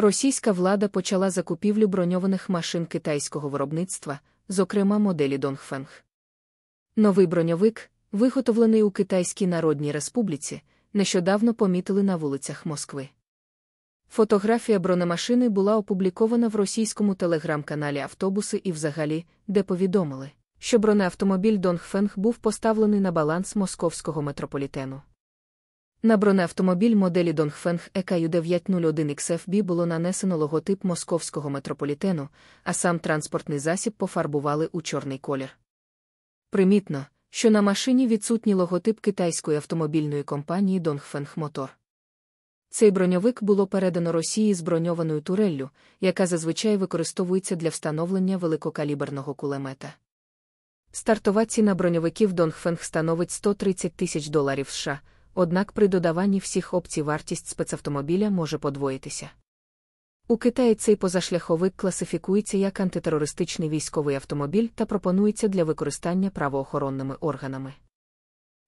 Російська влада почала закупівлю броньованих машин китайського виробництва, зокрема моделі Донгфенг. Новий броньовик, виготовлений у Китайській Народній Республіці, нещодавно помітили на вулицях Москви. Фотографія бронемашини була опублікована в російському телеграм-каналі Автобуси і взагалі, де повідомили, що бронеавтомобіль Донгфенг був поставлений на баланс московського метрополітену. На бронеавтомобіль моделі Dongfeng ekyu 901 xfb було нанесено логотип московського метрополітену, а сам транспортний засіб пофарбували у чорний колір. Примітно, що на машині відсутній логотип китайської автомобільної компанії Dongfeng Motor. Цей броньовик було передано Росії з броньованою туреллю, яка зазвичай використовується для встановлення великокаліберного кулемета. Стартова ціна броньовиків Dongfeng становить 130 тисяч доларів США. Однак при додаванні всіх опцій вартість спецавтомобіля може подвоїтися. У Китаї цей позашляховик класифікується як антитерористичний військовий автомобіль та пропонується для використання правоохоронними органами.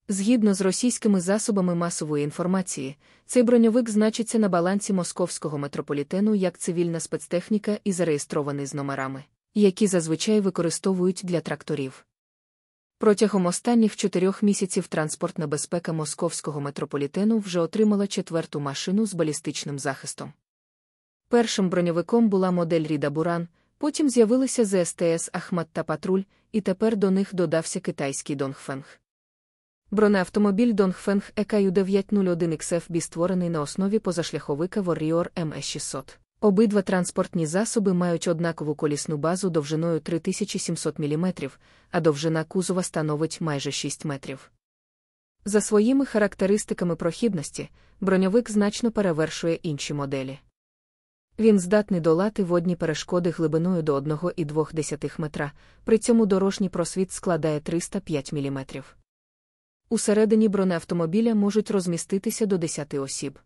Згідно з російськими засобами масової інформації, цей броньовик значиться на балансі московського метрополітену як цивільна спецтехніка і зареєстрований з номерами, які зазвичай використовують для тракторів. Протягом останніх чотирьох місяців транспортна безпека московського метрополітену вже отримала четверту машину з балістичним захистом. Першим броньовиком була модель Ріда Буран, потім з'явилися ЗСТС Ахмат та Патруль, і тепер до них додався китайський Донгфенг. Бронеавтомобіль Донгфенг ЕКЮ 901 XFB створений на основі позашляховика Warrior МС600. Ем Обидва транспортні засоби мають однакову колісну базу довжиною 3700 мм, а довжина кузова становить майже 6 метрів. За своїми характеристиками прохідності, броньовик значно перевершує інші моделі. Він здатний долати водні перешкоди глибиною до 1,2 метра, при цьому дорожній просвіт складає 305 мм. Усередині бронеавтомобіля можуть розміститися до 10 осіб.